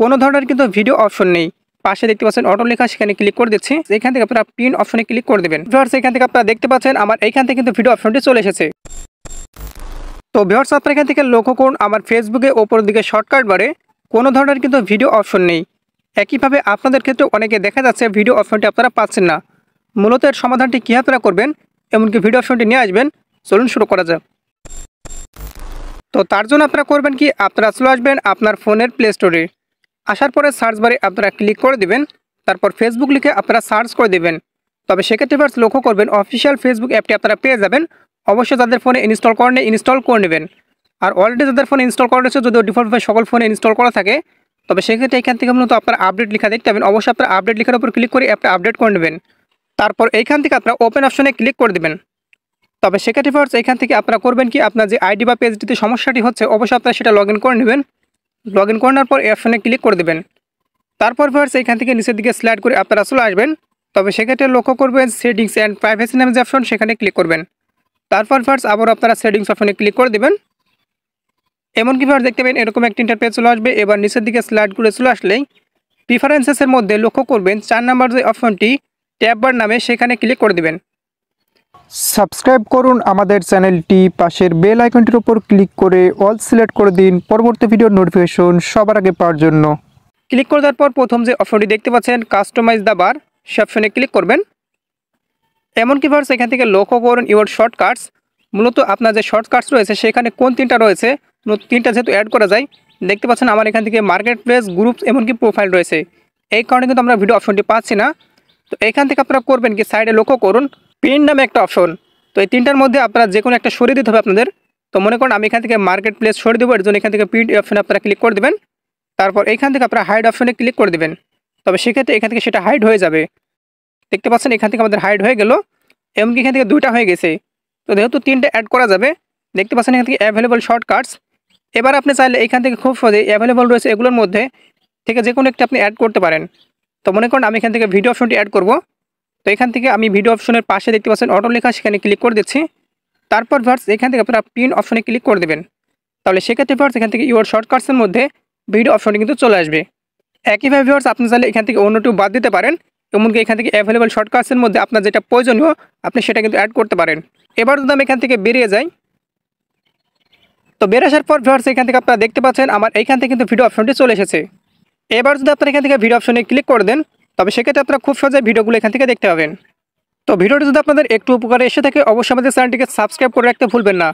কোনো ধরনের কিন্তু ভিডিও অপশন নেই পাশে দেখতে পাচ্ছেন অটো লেখা সেখানে ক্লিক করে দিচ্ছি এখান থেকে আপনারা প্রিন্ট অপশনে ক্লিক করে দেবেন ভিওর্স এখান থেকে আপনারা দেখতে পাচ্ছেন আমার এখান থেকে কিন্তু ভিডিও অপশনটি চলে এসেছে তো ভিওর্স আপনারা এখান থেকে লক্ষ্য করুন আমার ফেসবুকে ওপরের দিকে শর্টকাট বারে কোনো ধরনের কিন্তু ভিডিও অপশন নেই একইভাবে আপনাদের ক্ষেত্রে অনেকে দেখা যাচ্ছে ভিডিও অপশনটি আপনারা পাচ্ছেন না মূলত এর সমাধানটি কীভাবে আপনারা করবেন এমনকি ভিডিও অপশনটি নিয়ে আসবেন চলুন শুরু করা যাক তো তার জন্য আপনারা করবেন কি আপনারা চলে আসবেন আপনার ফোনের প্লে স্টোরে আসার পরে সার্চ বারে আপনারা ক্লিক করে দেবেন তারপর ফেসবুক লিখে আপনারা সার্চ করে দেবেন তবে সেক্ষেত্রে ফার্স লক্ষ্য করবেন অফিসিয়াল ফেসবুক অ্যাপটি আপনারা পেয়ে যাবেন অবশ্যই যাদের ফোনে ইনস্টল করেন ইনস্টল করে নেবেন আর অলরেডি যাদের ফোনে ইনস্টল করা রয়েছে যদিও ডিফল্টভাবে সকল ফোনে ইনস্টল করা থাকে তবে সেক্ষেত্রে এখান থেকে মূলত আপনার আপডেট লিখা দেখতে পাবেন অবশ্যই আপনার আপডেট লেখার উপর ক্লিক করে অ্যাপটা আপডেট করে নেবেন তারপর এইখান থেকে আপনারা ওপেন অপশনে ক্লিক করে দেবেন তবে সেক্ষেত্রে ফার্স এখান থেকে আপনারা করবেন কি আপনার যে আইডি বা পেজটিতে সমস্যাটি হচ্ছে অবশ্যই আপনারা সেটা লগ করে নেবেন লগ ইন করানোর পর এই ক্লিক করে দেবেন তারপর ফার্স এখান থেকে নিচের দিকে স্ল্যাড করে আপনারা চলে আসবেন তবে সেক্ষেত্রে লক্ষ্য করবেন সেটিংস অ্যান্ড প্রাইভেসি নামে যে অপশন সেখানে ক্লিক করবেন তারপর ফার্স আবার আপনারা সেটিংস অপশনে ক্লিক করে দেবেন এমনকি ফার্স দেখতে পাবেন এরকম একটি ইন্টারপেজ চলে আসবে এবার নিচের দিকে স্ল্যাড করে চলে আসলেই প্রিফারেন্সেসের মধ্যে লক্ষ্য করবেন চার নাম্বার যে অপশনটি ট্যাব বার নামে সেখানে ক্লিক করে দেবেন সাবস্ক্রাইব করুন আমাদের চ্যানেলটি পাশের বেল আইকনটির উপর ক্লিক করে অল সিলেক্ট করে দিন পরবর্তী ভিডিওর নোটিফিকেশন সবার আগে পাওয়ার জন্য ক্লিক করে দেওয়ার পর প্রথম যে অপশনটি দেখতে পাচ্ছেন কাস্টমাইজ দা বার সে অপশনে ক্লিক করবেন এমনকি ভার্স এখান থেকে লক্ষ্য করুন ইউর শর্টকাটস মূলত আপনার যে শর্টকাটস রয়েছে সেখানে কোন তিনটা রয়েছে তিনটা যেহেতু অ্যাড করা যায় দেখতে পাচ্ছেন আমার এখান থেকে মার্কেট প্লেস গ্রুপস এমনকি প্রোফাইল রয়েছে এই কারণে কিন্তু আমরা ভিডিও অপশনটি পাচ্ছি না তো এখান থেকে আপনারা করবেন কি সাইডে লক্ষ্য করুন পিন নামে একটা অপশন তো এই তিনটার মধ্যে আপনারা যে কোনো একটা সরিয়ে দিতে হবে আপনাদের তো মনে করুন আমি এখান থেকে মার্কেট প্লেস সরিয়ে দেবো এর জন্য এখান থেকে পিন অপশনে আপনারা ক্লিক করে দেবেন তারপর এখান থেকে আপনারা হাইড অপশনে ক্লিক করে দেবেন তবে সেক্ষেত্রে এখান থেকে সেটা হাইড হয়ে যাবে দেখতে পাচ্ছেন এখান থেকে আমাদের হাইড হয়ে গেল এমনকি এখান থেকে দুইটা হয়ে গেছে তো যেহেতু তিনটা অ্যাড করা যাবে দেখতে পাচ্ছেন এখান থেকে অ্যাভেলেবল শর্টকাটস এবার আপনি চাইলে এখান থেকে খুব সহজে অ্যাভেলেবল রয়েছে এগুলোর মধ্যে থেকে যে কোনো একটা আপনি অ্যাড করতে পারেন তো মনে করেন আমি এখান থেকে ভিডিও অপশনটি অ্যাড করব তো এখান থেকে আমি ভিডিও অপশনের পাশে দেখতে পাচ্ছেন অটো লেখা সেখানে ক্লিক করে দিচ্ছি তারপর ভার্স এখান থেকে আপনারা পিন অপশনে ক্লিক করে দেবেন তাহলে সেক্ষেত্রে ভার্স এখান থেকে ইউর শর্টকাটসের মধ্যে ভিডিও অপশনটি কিন্তু চলে আসবে একইভাবে ভার্স আপনি চাইলে এখান থেকে অন্যটিও বাদ দিতে পারেন এমনকি এখান থেকে অ্যাভেলেবল শর্টকাটসের মধ্যে আপনার যেটা প্রয়োজনীয় আপনি সেটা কিন্তু অ্যাড করতে পারেন এবার যদি আমি এখান থেকে বেরিয়ে যাই তো বের আসার পর ভিউয়ার্স এখান থেকে আপনারা দেখতে পাচ্ছেন আমার এইখান থেকে কিন্তু ভিডিও অপশনটি চলে এসেছে এবার যদি আপনারা এখান থেকে ভিডিও অপশনে ক্লিক করে দেন তবে সেক্ষেত্রে আপনারা খুব সহজে ভিডিওগুলো এখান থেকে দেখতে পাবেন তো ভিডিওটি যদি আপনাদের একটু উপকারে এসে থাকে অবশ্যই আমাদের চ্যানেলটিকে সাবস্ক্রাইব করে রাখতে ভুলবেন না